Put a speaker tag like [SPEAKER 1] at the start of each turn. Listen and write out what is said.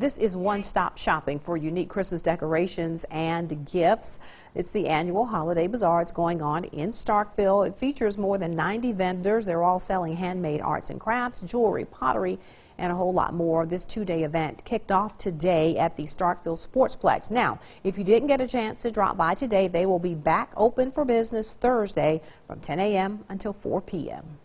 [SPEAKER 1] This is one-stop shopping for unique Christmas decorations and gifts. It's the annual holiday bazaar. It's going on in Starkville. It features more than 90 vendors. They're all selling handmade arts and crafts, jewelry, pottery, and a whole lot more. This two-day event kicked off today at the Starkville Sportsplex. Now, if you didn't get a chance to drop by today, they will be back open for business Thursday from 10 a.m. until 4 p.m.